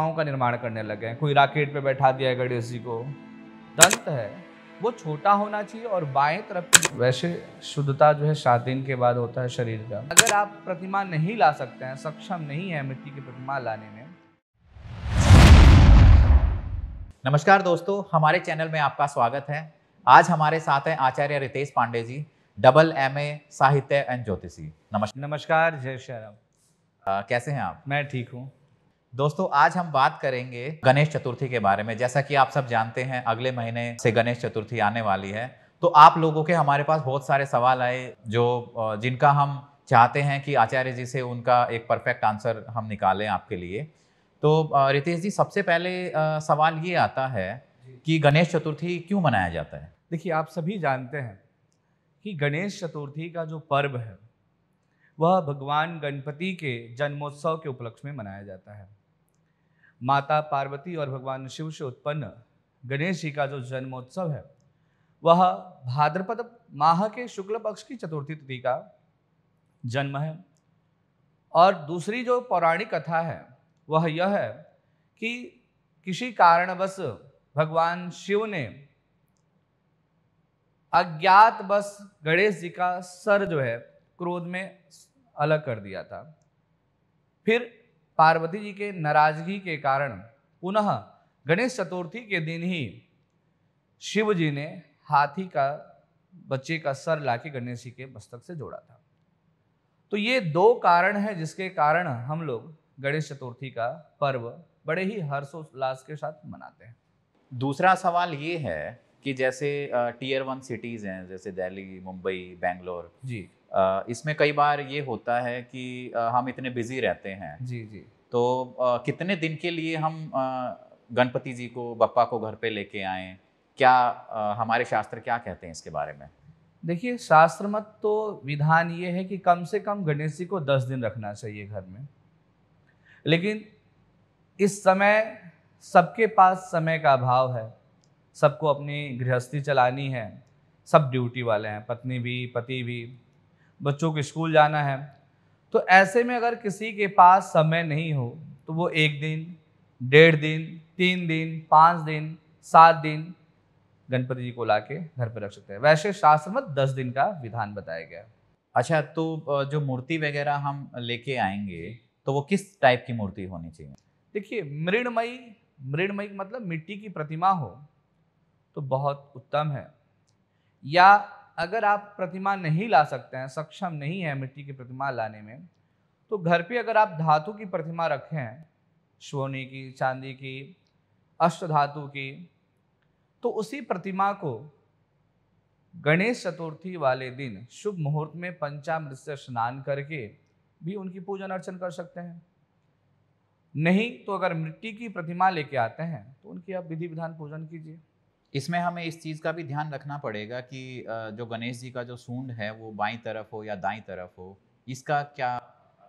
गाँव का निर्माण करने लगे हैं कोई राकेट पे बैठा दिया है गणेश जी को दंत है वो छोटा होना चाहिए और बाएं तरफ वैसे शुद्धता जो है सात दिन के बाद होता है शरीर का अगर आप प्रतिमा नहीं ला सकते हैं सक्षम नहीं है मिट्टी की प्रतिमा लाने में नमस्कार दोस्तों हमारे चैनल में आपका स्वागत है आज हमारे साथ हैं Acharya Ritesh Pande ji double M A साहित्य एंड ज्योतिषी नमस्कार नमस्कार जय श्री राम कैसे हैं आप मैं ठीक हूँ दोस्तों आज हम बात करेंगे गणेश चतुर्थी के बारे में जैसा कि आप सब जानते हैं अगले महीने से गणेश चतुर्थी आने वाली है तो आप लोगों के हमारे पास बहुत सारे सवाल आए जो जिनका हम चाहते हैं कि आचार्य जी से उनका एक परफेक्ट आंसर हम निकालें आपके लिए तो रितेश जी सबसे पहले सवाल ये आता है कि गणेश चतुर्थी क्यों मनाया जाता है देखिए आप सभी जानते हैं कि गणेश चतुर्थी का जो पर्व है वह भगवान गणपति के जन्मोत्सव के उपलक्ष्य में मनाया जाता है माता पार्वती और भगवान शिव से उत्पन्न गणेश जी का जो जन्मोत्सव है वह भाद्रपद माह के शुक्ल पक्ष की चतुर्थी तिथि का जन्म है और दूसरी जो पौराणिक कथा है वह यह है कि किसी कारणवश भगवान शिव ने अज्ञात बस गणेश जी का सर जो है क्रोध में अलग कर दिया था फिर पार्वती जी के नाराजगी के कारण पुनः गणेश चतुर्थी के दिन ही शिव जी ने हाथी का बच्चे का सर लाके गणेश जी के मस्तक से जोड़ा था तो ये दो कारण हैं जिसके कारण हम लोग गणेश चतुर्थी का पर्व बड़े ही हर्षोल्लास के साथ मनाते हैं दूसरा सवाल ये है कि जैसे टीयर वन सिटीज़ हैं जैसे दिल्ली मुंबई बेंगलोर जी इसमें कई बार ये होता है कि हम इतने बिजी रहते हैं जी जी तो कितने दिन के लिए हम गणपति जी को बप्पा को घर पे लेके आए क्या हमारे शास्त्र क्या कहते हैं इसके बारे में देखिए शास्त्र मत तो विधान ये है कि कम से कम गणेश जी को दस दिन रखना चाहिए घर में लेकिन इस समय सबके पास समय का अभाव है सबको अपनी गृहस्थी चलानी है सब ड्यूटी वाले हैं पत्नी भी पति भी बच्चों को स्कूल जाना है तो ऐसे में अगर किसी के पास समय नहीं हो तो वो एक दिन डेढ़ दिन तीन दिन पाँच दिन सात दिन गणपति जी को ला के घर पर रख सकते हैं वैसे शास्त्र में दस दिन का विधान बताया गया अच्छा तो जो मूर्ति वगैरह हम लेके आएंगे तो वो किस टाइप की मूर्ति होनी चाहिए देखिए मृणमयी मृणमयी मतलब मिट्टी की प्रतिमा हो तो बहुत उत्तम है या अगर आप प्रतिमा नहीं ला सकते हैं सक्षम नहीं है मिट्टी की प्रतिमा लाने में तो घर पे अगर आप धातु की प्रतिमा रखें सोने की चांदी की अष्ट धातु की तो उसी प्रतिमा को गणेश चतुर्थी वाले दिन शुभ मुहूर्त में पंचामृत से स्नान करके भी उनकी पूजन अर्चन कर सकते हैं नहीं तो अगर मिट्टी की प्रतिमा लेके आते हैं तो उनकी आप विधि विधान पूजन कीजिए इसमें हमें इस चीज़ का भी ध्यान रखना पड़ेगा कि जो गणेश जी का जो सूंड है वो बाई तरफ हो या दाई तरफ हो इसका क्या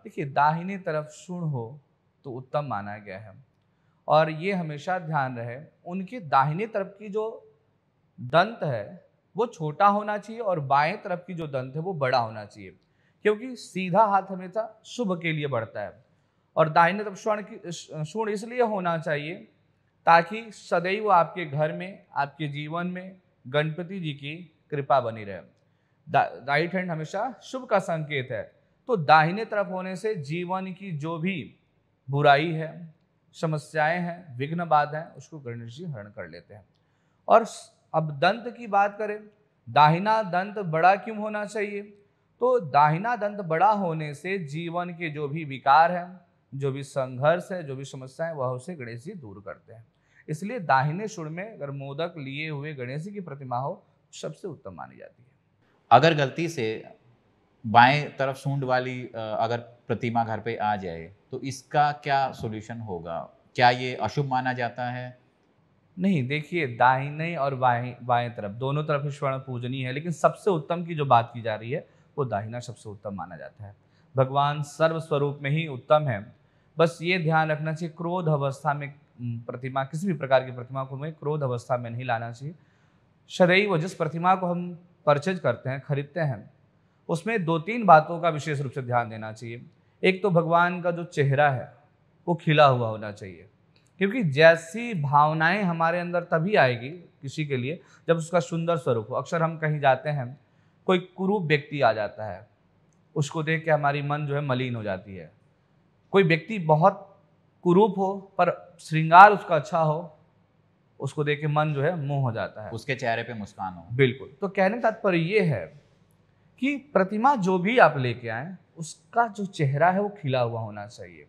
देखिए दाहिनी तरफ सूंड हो तो उत्तम माना गया है और ये हमेशा ध्यान रहे उनकी दाहिनी तरफ की जो दंत है वो छोटा होना चाहिए और बाएं तरफ की जो दंत है वो बड़ा होना चाहिए क्योंकि सीधा हाथ हमेशा शुभ के लिए बढ़ता है और दाहिने तरफ स्वर्ण की सूर्ण इसलिए होना चाहिए ताकि सदैव आपके घर में आपके जीवन में गणपति जी की कृपा बनी रहे राइट हैंड हमेशा शुभ का संकेत है तो दाहिने तरफ होने से जीवन की जो भी बुराई है समस्याएं हैं विघ्न बाध हैं उसको गणेश जी हरण कर लेते हैं और अब दंत की बात करें दाहिना दंत बड़ा क्यों होना चाहिए तो दाहिना दंत बड़ा होने से जीवन के जो भी विकार हैं जो भी संघर्ष है जो भी समस्या है वह उसे गणेश जी दूर करते हैं इसलिए दाहिने सुर में अगर मोदक लिए हुए गणेश की प्रतिमा हो सबसे उत्तम मानी जाती है अगर गलती से बाएं तरफ सूंड वाली अगर प्रतिमा घर पे आ जाए तो इसका क्या सोल्यूशन होगा क्या ये अशुभ माना जाता है नहीं देखिए दाहिने और बाएं बाएं तरफ दोनों तरफ ही स्वर्ण पूजनीय है लेकिन सबसे उत्तम की जो बात की जा रही है वो दाहिना सबसे उत्तम माना जाता है भगवान सर्व स्वरूप में ही उत्तम है बस ये ध्यान रखना चाहिए क्रोध अवस्था में प्रतिमा किसी भी प्रकार की प्रतिमा को हमें क्रोध अवस्था में नहीं लाना चाहिए सदैव जिस प्रतिमा को हम परचेज करते हैं खरीदते हैं उसमें दो तीन बातों का विशेष रूप से ध्यान देना चाहिए एक तो भगवान का जो चेहरा है वो खिला हुआ होना चाहिए क्योंकि जैसी भावनाएं हमारे अंदर तभी आएगी किसी के लिए जब उसका सुंदर स्वरूप हो अक्सर हम कहीं जाते हैं कोई कुरूप व्यक्ति आ जाता है उसको देख के हमारी मन जो है मलिन हो जाती है कोई व्यक्ति बहुत कुरूप हो पर श्रृंगार उसका अच्छा हो उसको देख के मन जो है मोह हो जाता है उसके चेहरे पे मुस्कान हो बिल्कुल तो कहने का तात्पर्य ये है कि प्रतिमा जो भी आप लेके आए उसका जो चेहरा है वो खिला हुआ होना चाहिए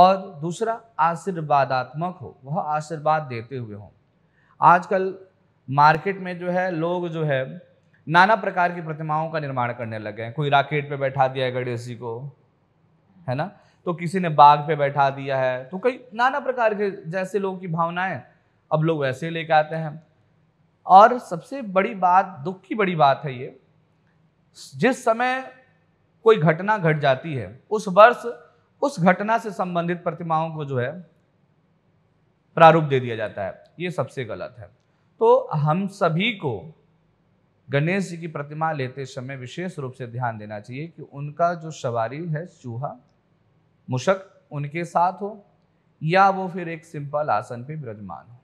और दूसरा आशीर्वादात्मक हो वह आशीर्वाद देते हुए हो आजकल मार्केट में जो है लोग जो है नाना प्रकार की प्रतिमाओं का निर्माण करने लगे हैं कोई राकेट पे बैठा दिया है गणेश जी को है ना तो किसी ने बाघ पे बैठा दिया है तो कई नाना प्रकार के जैसे लोगों की भावनाएं अब लोग वैसे लेके आते हैं और सबसे बड़ी बात दुख की बड़ी बात है ये जिस समय कोई घटना घट गट जाती है उस वर्ष उस घटना से संबंधित प्रतिमाओं को जो है प्रारूप दे दिया जाता है ये सबसे गलत है तो हम सभी को गणेश जी की प्रतिमा लेते समय विशेष रूप से ध्यान देना चाहिए कि उनका जो सवारी है चूहा मुशक उनके साथ हो या वो फिर एक सिंपल आसन पे विराजमान हो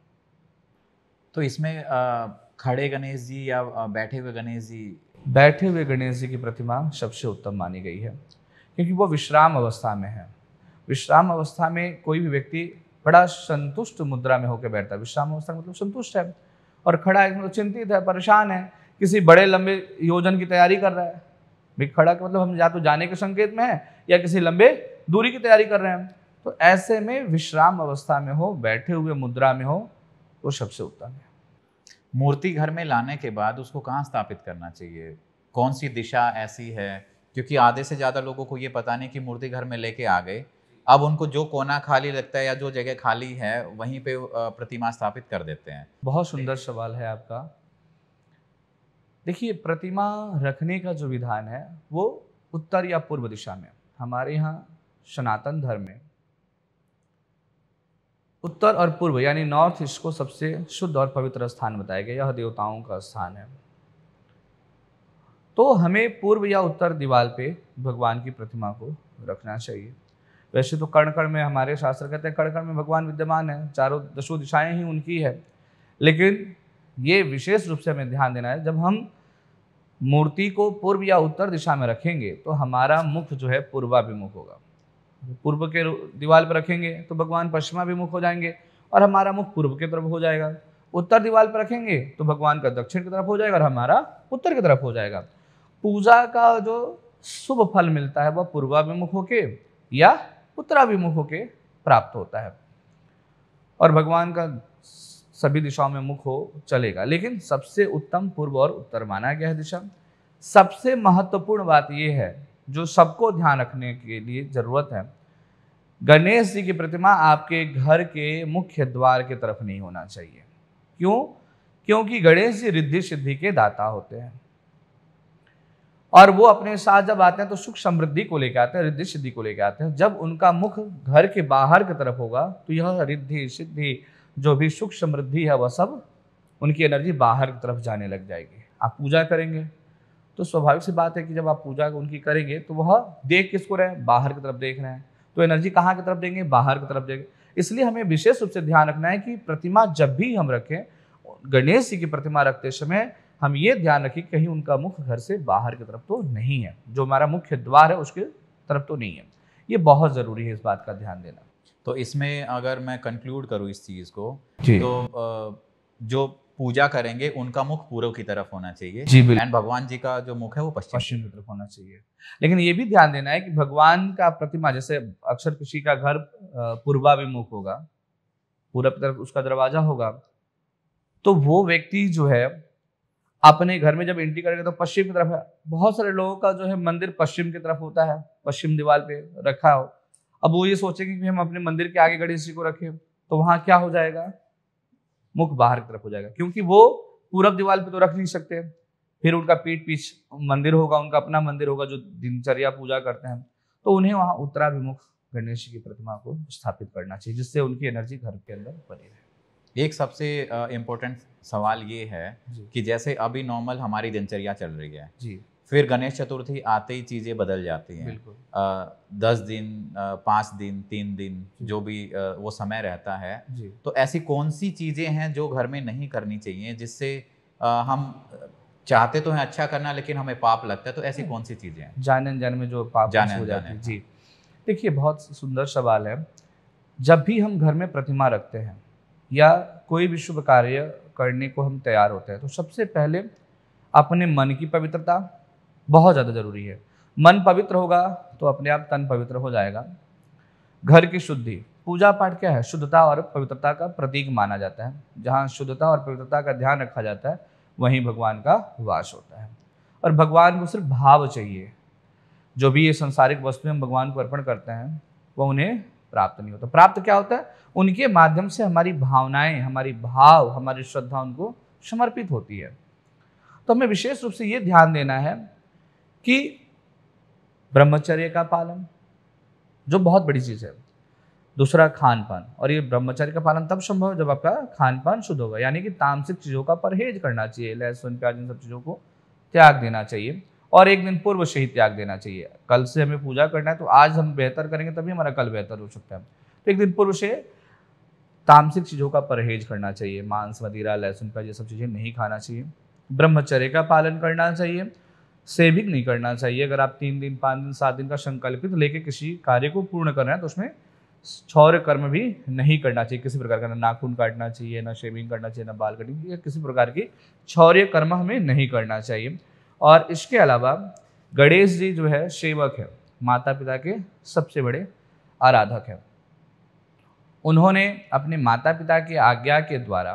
तो इसमें खड़े गणेश जी या बैठे हुए गणेश जी बैठे हुए गणेश जी की प्रतिमा सबसे उत्तम मानी गई है क्योंकि वो विश्राम अवस्था में है विश्राम अवस्था में कोई भी व्यक्ति बड़ा संतुष्ट मुद्रा में होकर बैठता है विश्राम अवस्था मतलब संतुष्ट है और खड़ा है मतलब चिंतित है परेशान है किसी बड़े लंबे योजन की तैयारी कर रहा है भी खड़ा का मतलब हम या तो जाने के संकेत में है या किसी लंबे दूरी की तैयारी कर रहे हैं तो ऐसे में विश्राम अवस्था में हो बैठे हुए मुद्रा में हो वो सबसे उत्तम है मूर्ति घर में लाने के बाद उसको कहाँ स्थापित करना चाहिए कौन सी दिशा ऐसी है क्योंकि आधे से ज़्यादा लोगों को ये पता नहीं कि मूर्ति घर में लेके आ गए अब उनको जो कोना खाली लगता है या जो जगह खाली है वहीं पे प्रतिमा स्थापित कर देते हैं बहुत सुंदर सवाल है आपका देखिए प्रतिमा रखने का जो विधान है वो उत्तर या पूर्व दिशा में हमारे यहाँ सनातन धर्म में उत्तर और पूर्व यानी नॉर्थ ईस्ट को सबसे शुद्ध और पवित्र स्थान बताया गया यह देवताओं का स्थान है तो हमें पूर्व या उत्तर दीवार पे भगवान की प्रतिमा को रखना चाहिए वैसे तो कर्णकर्ण में हमारे शास्त्र कहते हैं कर्णकर्ण में भगवान विद्यमान है चारों दशो दिशाएं ही उनकी है लेकिन ये विशेष रूप से हमें ध्यान देना है जब हम मूर्ति को पूर्व या उत्तर दिशा में रखेंगे तो हमारा मुख जो है पूर्वाभिमुख होगा पूर्व के दीवार पर रखेंगे तो भगवान पश्चिमाभिमुख हो जाएंगे और हमारा मुख पूर्व की तरफ हो जाएगा उत्तर दीवार पर रखेंगे तो भगवान का दक्षिण की तरफ हो जाएगा और हमारा उत्तर की तरफ हो जाएगा पूजा का जो शुभ फल मिलता है वह पूर्वाभिमुख होके या उत्तराभिमुख होके प्राप्त होता है और भगवान का सभी दिशाओं में मुख हो चलेगा लेकिन सबसे उत्तम पूर्व और उत्तर माना गया है दिशा सबसे महत्वपूर्ण बात यह है जो सबको ध्यान रखने के लिए ज़रूरत है गणेश जी की प्रतिमा आपके घर के मुख्य द्वार की तरफ नहीं होना चाहिए क्यों क्योंकि गणेश जी रिद्धि सिद्धि के दाता होते हैं और वो अपने साथ जब आते हैं तो सुख समृद्धि को लेकर आते हैं रिद्धि सिद्धि को लेकर आते हैं जब उनका मुख घर के बाहर की तरफ होगा तो यह रिद्धि सिद्धि जो भी सुख समृद्धि है वह सब उनकी एनर्जी बाहर की तरफ जाने लग जाएगी आप पूजा करेंगे तो स्वाभाविक सी बात है कि जब आप पूजा उनकी करेंगे तो वह देख किसको रहे हैं बाहर की तरफ देख रहे हैं तो एनर्जी कहाँ की तरफ देंगे बाहर की तरफ देंगे इसलिए हमें विशेष रूप से ध्यान रखना है कि प्रतिमा जब भी हम रखें गणेश जी की प्रतिमा रखते समय हम ये ध्यान रखें कहीं उनका मुख घर से बाहर की तरफ तो नहीं है जो हमारा मुख्य द्वार है उसके तरफ तो नहीं है ये बहुत ज़रूरी है इस बात का ध्यान देना तो इसमें अगर मैं कंक्लूड करूँ इस चीज़ को तो जो पूजा करेंगे उनका मुख पूर्व की तरफ होना चाहिए जी बिल्कुल एंड भगवान जी का जो मुख है वो पश्चिम पश्चिम की तरफ होना चाहिए लेकिन ये भी ध्यान देना है कि भगवान का प्रतिमा जैसे अक्षर किसी का घर पूर्वाभिमुख होगा पूर्व की तरफ उसका दरवाजा होगा तो वो व्यक्ति जो है अपने घर में जब एंट्री करेगा तो पश्चिम की तरफ है बहुत सारे लोगों का जो है मंदिर पश्चिम की तरफ होता है पश्चिम दीवार पे रखा हो अब वो ये सोचेंगे कि हम अपने मंदिर के आगे गणेश जी को रखें तो वहां क्या हो जाएगा मुख बाहर की तरफ हो जाएगा क्योंकि वो पूरब दीवार पे तो रख नहीं सकते फिर उनका पीठ पीछ मंदिर होगा उनका अपना मंदिर होगा जो दिनचर्या पूजा करते हैं तो उन्हें वहाँ उत्तराभिमुख गणेश जी की प्रतिमा को स्थापित करना चाहिए जिससे उनकी एनर्जी घर के अंदर बनी रहे एक सबसे इम्पोर्टेंट सवाल ये है कि जैसे अभी नॉर्मल हमारी दिनचर्या चल रही है जी फिर गणेश चतुर्थी आते ही चीज़ें बदल जाती हैं दस दिन पाँच दिन तीन दिन जो भी आ, वो समय रहता है तो ऐसी कौन सी चीज़ें हैं जो घर में नहीं करनी चाहिए जिससे आ, हम चाहते तो हैं अच्छा करना लेकिन हमें पाप लगता है तो ऐसी हम्म। कौन सी चीज़ें हैं जाने जान में जो पाप जाने हो जाती हाँ। जी देखिए बहुत सुंदर सवाल है जब भी हम घर में प्रतिमा रखते हैं या कोई भी शुभ कार्य करने को हम तैयार होते हैं तो सबसे पहले अपने मन की पवित्रता बहुत ज़्यादा ज़रूरी है मन पवित्र होगा तो अपने आप तन पवित्र हो जाएगा घर की शुद्धि पूजा पाठ क्या है शुद्धता और पवित्रता का प्रतीक माना जाता है जहाँ शुद्धता और पवित्रता का ध्यान रखा जाता है वहीं भगवान का वास होता है और भगवान को सिर्फ भाव चाहिए जो भी ये संसारिक वस्तुएं हम भगवान को अर्पण करते हैं वह उन्हें प्राप्त नहीं होता प्राप्त क्या होता है उनके माध्यम से हमारी भावनाएं हमारी भाव हमारी श्रद्धा उनको समर्पित होती है तो हमें विशेष रूप से ये ध्यान देना है कि ब्रह्मचर्य का पालन जो बहुत बड़ी चीज़ है दूसरा खान पान और ये ब्रह्मचर्य का पालन तब संभव है जब आपका खान पान शुद्ध होगा यानी कि तामसिक चीज़ों का परहेज करना चाहिए लहसुन प्याज इन सब चीज़ों को त्याग देना चाहिए और एक दिन पूर्व से ही त्याग देना चाहिए कल से हमें पूजा करना है तो आज हम बेहतर करेंगे तभी हमारा कल बेहतर हो सकता है तो एक दिन पूर्व से तामसिक चीज़ों का परहेज करना चाहिए मांस मदिरा लहसुन प्याज ये सब चीज़ें नहीं खाना चाहिए ब्रह्मचर्य का पालन करना चाहिए सेविंग नहीं करना चाहिए अगर आप तीन दिन पाँच दिन सात दिन का संकल्पित लेके किसी कार्य को पूर्ण कर रहे हैं तो उसमें छौर्य कर्म भी नहीं करना चाहिए किसी प्रकार का ना नाखून काटना चाहिए ना शेविंग करना चाहिए ना बाल कटिंग या किसी प्रकार की छौर्य कर्म हमें नहीं करना चाहिए और इसके अलावा गणेश जी जो है सेवक है माता पिता के सबसे बड़े आराधक हैं उन्होंने अपने माता पिता की आज्ञा के द्वारा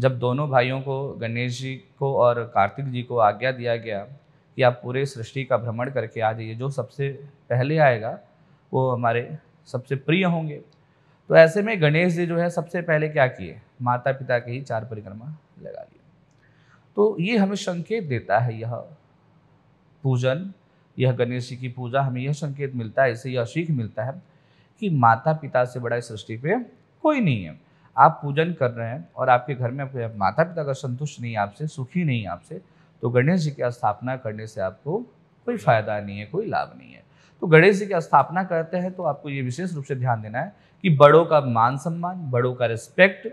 जब दोनों भाइयों को गणेश जी को और कार्तिक जी को आज्ञा दिया गया कि आप पूरे सृष्टि का भ्रमण करके आ जाइए जो सबसे पहले आएगा वो हमारे सबसे प्रिय होंगे तो ऐसे में गणेश जी जो है सबसे पहले क्या किए माता पिता के ही चार परिक्रमा लगा लिए तो ये हमें संकेत देता है यह पूजन यह गणेश जी की पूजा हमें यह संकेत मिलता है इसे यह सीख मिलता है कि माता पिता से बड़ा सृष्टि पे कोई नहीं है आप पूजन कर रहे हैं और आपके घर में आपके माता पिता का संतुष्ट नहीं आपसे सुखी नहीं आपसे तो गणेश जी की स्थापना करने से आपको कोई फायदा नहीं है कोई लाभ नहीं है तो गणेश जी की स्थापना करते हैं तो आपको ये विशेष रूप से ध्यान देना है कि बड़ों का मान सम्मान बड़ों का रिस्पेक्ट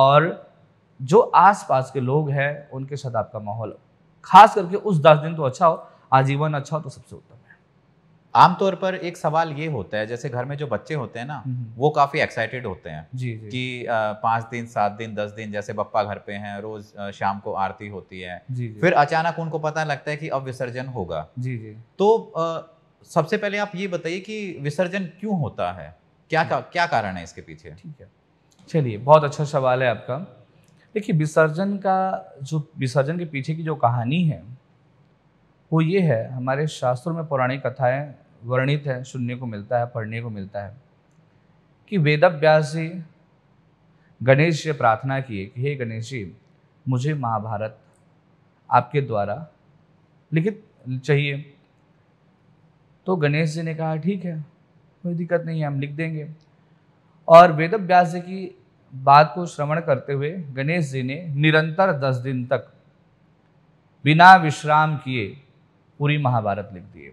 और जो आसपास के लोग हैं उनके साथ आपका माहौल खास करके उस दस दिन तो अच्छा हो आजीवन अच्छा हो तो सबसे उत्तम आमतौर पर एक सवाल ये होता है जैसे घर में जो बच्चे होते हैं ना हम्म, हम्म। वो काफ़ी एक्साइटेड होते हैं जी, जी। कि पाँच दिन सात दिन दस दिन जैसे बप्पा घर पे हैं रोज शाम को आरती होती है जी, जी। फिर अचानक उनको पता लगता है कि अब विसर्जन होगा जी, जी। तो आ, सबसे पहले आप ये बताइए कि विसर्जन क्यों होता है क्या का, क्या कारण है इसके पीछे ठीक है चलिए बहुत अच्छा सवाल है आपका देखिए विसर्जन का जो विसर्जन के पीछे की जो कहानी है वो ये है हमारे शास्त्रों में पौराणिक कथाएं वर्णित है सुनने को मिलता है पढ़ने को मिलता है कि वेद व्यास जी गणेश से प्रार्थना किए कि हे गणेश जी मुझे महाभारत आपके द्वारा लिखित चाहिए तो गणेश जी ने कहा ठीक है कोई दिक्कत नहीं है हम लिख देंगे और वेद व्यास जी की बात को श्रवण करते हुए गणेश जी ने निरंतर दस दिन तक बिना विश्राम किए पूरी महाभारत लिख दिए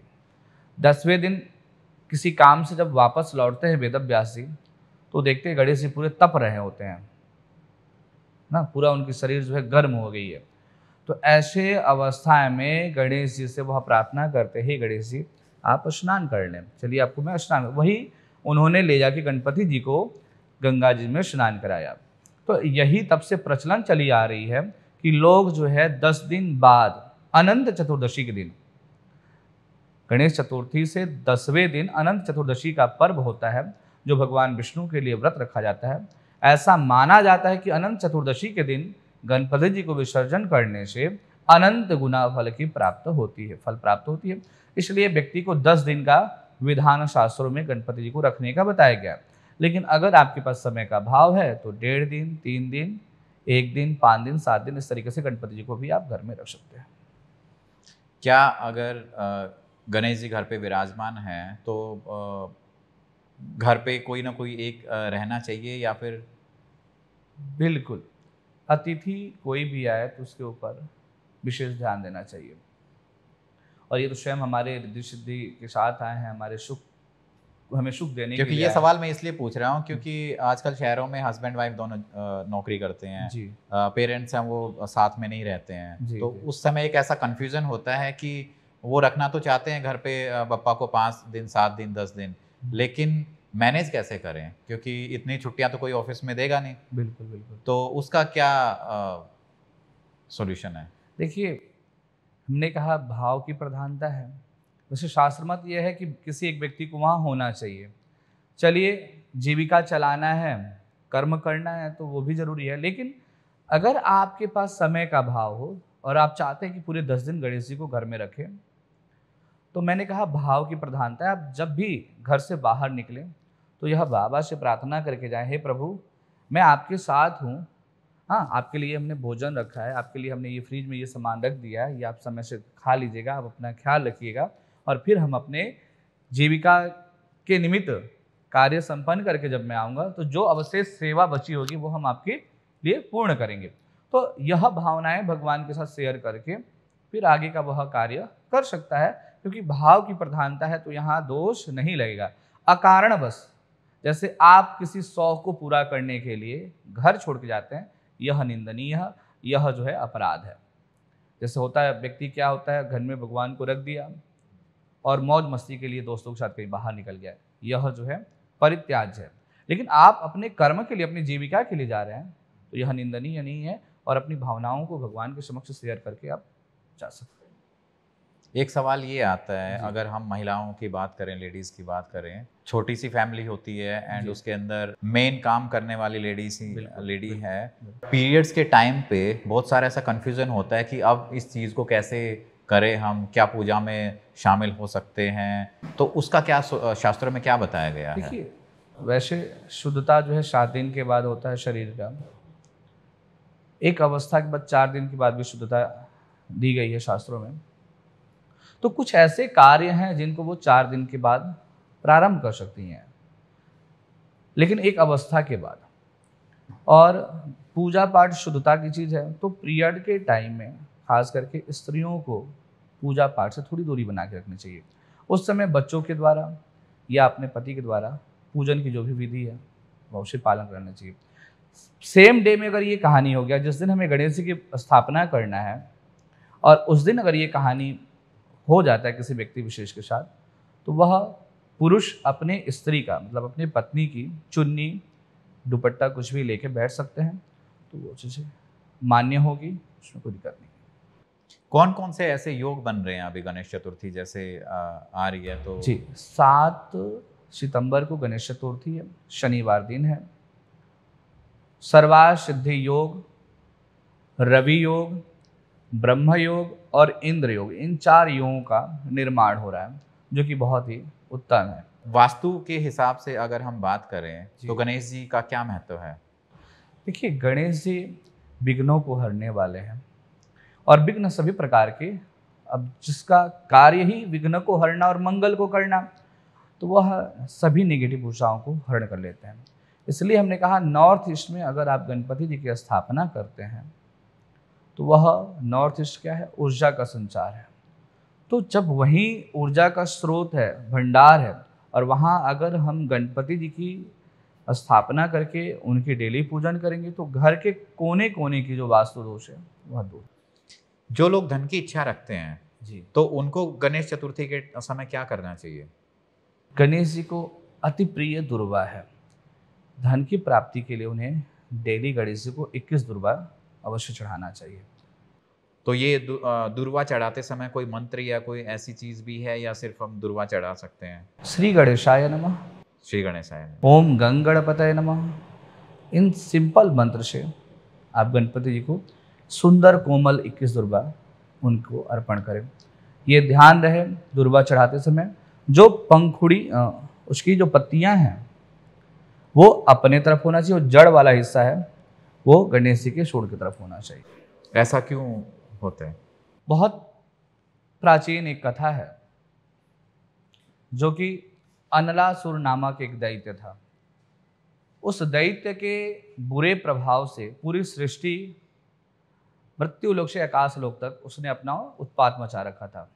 दसवें दिन किसी काम से जब वापस लौटते हैं वेद अभ्यास जी तो देखते हैं गणेश जी पूरे तप रहे होते हैं ना पूरा उनकी शरीर जो है गर्म हो गई है तो ऐसे अवस्थाएं में गणेश जी से वह प्रार्थना करते हैं गणेश जी आप स्नान कर लें चलिए आपको मैं स्नान वही उन्होंने ले जाके गणपति जी को गंगा जी में स्नान कराया तो यही तब से प्रचलन चली आ रही है कि लोग जो है दस दिन बाद अनंत चतुर्दशी के दिन गणेश चतुर्थी से दसवें दिन अनंत चतुर्दशी का पर्व होता है जो भगवान विष्णु के लिए व्रत रखा जाता है ऐसा माना जाता है कि अनंत चतुर्दशी के दिन गणपति जी को विसर्जन करने से अनंत गुना फल की प्राप्त होती है फल प्राप्त होती है इसलिए व्यक्ति को दस दिन का विधान शास्त्रों में गणपति जी को रखने का बताया गया लेकिन अगर आपके पास समय का भाव है तो डेढ़ दिन तीन दिन एक दिन पाँच दिन सात दिन इस तरीके से गणपति जी को भी आप घर में रख सकते हैं क्या अगर आ... गणेश जी घर पे विराजमान हैं तो घर पे कोई ना कोई एक रहना चाहिए या फिर बिल्कुल अतिथि कोई भी आए तो उसके ऊपर विशेष ध्यान देना चाहिए और ये तो स्वयं हमारे रिद्धि सिद्धि के साथ आए हैं हमारे सुख हमें सुख देने क्योंकि ये सवाल मैं इसलिए पूछ रहा हूँ क्योंकि आजकल शहरों में हस्बैंड वाइफ दोनों नौकरी करते हैं जी पेरेंट्स हैं वो साथ में नहीं रहते हैं तो उस समय एक ऐसा कन्फ्यूजन होता है कि वो रखना तो चाहते हैं घर पे पप्पा को पाँच दिन सात दिन दस दिन हम्म। लेकिन मैनेज कैसे करें क्योंकि इतनी छुट्टियां तो कोई ऑफिस में देगा नहीं बिल्कुल बिल्कुल तो उसका क्या सॉल्यूशन है देखिए हमने कहा भाव की प्रधानता है वैसे शास्त्र मत यह है कि किसी एक व्यक्ति को वहाँ होना चाहिए चलिए जीविका चलाना है कर्म करना है तो वो भी ज़रूरी है लेकिन अगर आपके पास समय का भाव हो और आप चाहते हैं कि पूरे दस दिन गणेश जी को घर में रखें तो मैंने कहा भाव की प्रधानता है आप जब भी घर से बाहर निकलें तो यह बाबा से प्रार्थना करके जाएं हे प्रभु मैं आपके साथ हूँ हाँ आपके लिए हमने भोजन रखा है आपके लिए हमने ये फ्रिज में ये सामान रख दिया है ये आप समय से खा लीजिएगा आप अपना ख्याल रखिएगा और फिर हम अपने जीविका के निमित्त कार्य संपन्न करके जब मैं आऊँगा तो जो अवशेष सेवा बची होगी वो हम आपके लिए पूर्ण करेंगे तो यह भावनाएं भगवान के साथ शेयर करके फिर आगे का वह कार्य कर सकता है क्योंकि भाव की प्रधानता है तो यहाँ दोष नहीं लगेगा अकारण बस जैसे आप किसी शौक को पूरा करने के लिए घर छोड़ के जाते हैं यह निंदनीय यह जो है अपराध है जैसे होता है व्यक्ति क्या होता है घर में भगवान को रख दिया और मौज मस्ती के लिए दोस्तों के साथ कहीं बाहर निकल गया यह जो है परित्याज है लेकिन आप अपने कर्म के लिए अपनी जीविका के लिए जा रहे हैं तो यह निंदनीय नहीं है और अपनी भावनाओं को भगवान के समक्ष शेयर करके आप जा सकते एक सवाल ये आता है अगर हम महिलाओं की बात करें लेडीज की बात करें छोटी सी फैमिली होती है एंड उसके अंदर मेन काम करने वाली लेडीज ही लेडी है पीरियड्स के टाइम पे बहुत सारा ऐसा कन्फ्यूजन होता है कि अब इस चीज़ को कैसे करें हम क्या पूजा में शामिल हो सकते हैं तो उसका क्या शास्त्रों में क्या बताया गया है वैसे शुद्धता जो है सात दिन के बाद होता है शरीर का एक अवस्था के बाद चार दिन के बाद भी शुद्धता दी गई है शास्त्रों में तो कुछ ऐसे कार्य हैं जिनको वो चार दिन के बाद प्रारंभ कर सकती हैं लेकिन एक अवस्था के बाद और पूजा पाठ शुद्धता की चीज़ है तो पीरियड के टाइम में खास करके स्त्रियों को पूजा पाठ से थोड़ी दूरी बना के रखनी चाहिए उस समय बच्चों के द्वारा या अपने पति के द्वारा पूजन की जो भी विधि है वह उसे पालन करना चाहिए सेम डे में अगर ये कहानी हो गया जिस दिन हमें गणेश जी की स्थापना करना है और उस दिन अगर ये कहानी हो जाता है किसी व्यक्ति विशेष के साथ तो वह पुरुष अपने स्त्री का मतलब अपनी पत्नी की चुन्नी दुपट्टा कुछ भी लेके बैठ सकते हैं तो वो चीज़ें मान्य होगी उसमें कोई दिक्कत नहीं कौन कौन से ऐसे योग बन रहे हैं अभी गणेश चतुर्थी जैसे आ, आ रही है तो जी सात सितंबर को गणेश चतुर्थी है शनिवार दिन है सर्वा सिद्धि योग रवि योग ब्रह्म योग और इंद्र योग इन चार योगों का निर्माण हो रहा है जो कि बहुत ही उत्तम है वास्तु के हिसाब से अगर हम बात करें तो गणेश जी का क्या महत्व है देखिए गणेश जी विघ्नों को हरने वाले हैं और विघ्न सभी प्रकार के अब जिसका कार्य ही विघ्न को हरना और मंगल को करना तो वह सभी निगेटिव ऊर्जाओं को हरण कर लेते हैं इसलिए हमने कहा नॉर्थ ईस्ट में अगर आप गणपति जी की स्थापना करते हैं तो वह नॉर्थ ईस्ट क्या है ऊर्जा का संचार है तो जब वहीं ऊर्जा का स्रोत है भंडार है और वहाँ अगर हम गणपति जी की स्थापना करके उनकी डेली पूजन करेंगे तो घर के कोने कोने की जो वास्तु दोष है वह दूर जो लोग धन की इच्छा रखते हैं जी तो उनको गणेश चतुर्थी के समय क्या करना चाहिए गणेश जी को अति प्रिय दुर्वा है धन की प्राप्ति के लिए उन्हें डेली गणेश जी को 21 दुर्वा अवश्य चढ़ाना चाहिए तो ये दुर्वा चढ़ाते समय कोई मंत्र या कोई ऐसी चीज भी है या सिर्फ हम दुर्वा चढ़ा सकते हैं श्री गणेशाय नम श्री गणेशाय ओम गंग गणपतय नम इन सिंपल मंत्र से आप गणपति जी को सुंदर कोमल 21 दुर्वा उनको अर्पण करें ये ध्यान रहे दुर्वा चढ़ाते समय जो पंखुड़ी उसकी जो पत्तियां हैं वो अपने तरफ होना चाहिए और जड़ वाला हिस्सा है वो गणेश जी के शोर की तरफ होना चाहिए ऐसा क्यों होते हैं बहुत प्राचीन एक कथा है जो कि अनलासुर नामक एक दैत्य था उस दैत्य के बुरे प्रभाव से पूरी सृष्टि मृत्यु लोक से आकाश लोक तक उसने अपना उत्पात मचा रखा था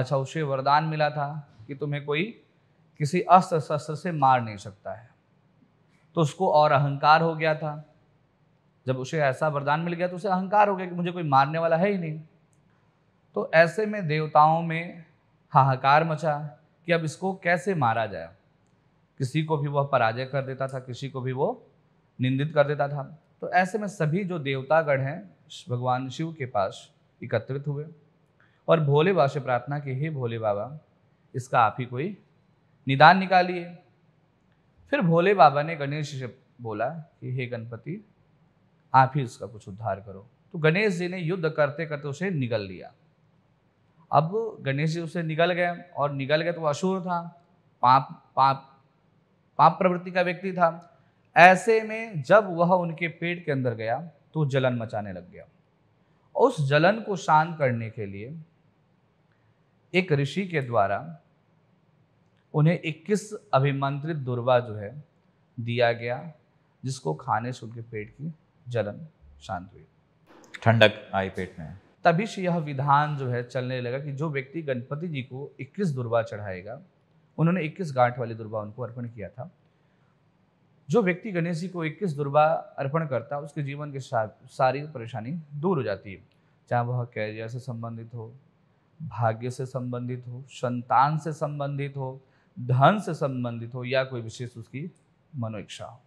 अच्छा उसे वरदान मिला था कि तुम्हें कोई किसी अस्त्र शस्त्र से मार नहीं सकता है तो उसको और अहंकार हो गया था जब उसे ऐसा वरदान मिल गया तो उसे अहंकार हो गया कि मुझे कोई मारने वाला है ही नहीं तो ऐसे में देवताओं में हाहाकार मचा कि अब इसको कैसे मारा जाए किसी को भी वह पराजय कर देता था किसी को भी वो निंदित कर देता था तो ऐसे में सभी जो देवतागण हैं भगवान शिव के पास एकत्रित हुए और भोले बाबा से प्रार्थना की हे भोले बाबा इसका आप ही कोई निदान निकालिए फिर भोले बाबा ने गणेश से बोला कि हे गणपति आप ही इसका कुछ उद्धार करो तो गणेश जी ने युद्ध करते करते उसे निगल लिया अब गणेश जी उसे निगल गए और निगल गए तो वह असुर था पाप पाप पाप प्रवृत्ति का व्यक्ति था ऐसे में जब वह उनके पेट के अंदर गया तो जलन मचाने लग गया उस जलन को शांत करने के लिए एक ऋषि के द्वारा उन्हें 21 अभिमंत्रित दुर्वा जो है दिया गया जिसको खाने से उनके पेट की जलन शांत हुई ठंडक आई पेट में तभी से यह विधान जो है चलने लगा कि जो व्यक्ति गणपति जी को 21 दुर्बा चढ़ाएगा उन्होंने 21 गांठ वाली दुर्बा उनको अर्पण किया था जो व्यक्ति गणेश जी को 21 दुर्बा अर्पण करता उसके जीवन की सारी परेशानी दूर हो जाती है चाहे वह कैरियर से संबंधित हो भाग्य से संबंधित हो संतान से संबंधित हो धन से संबंधित हो या कोई विशेष उसकी मनोइच्छा हो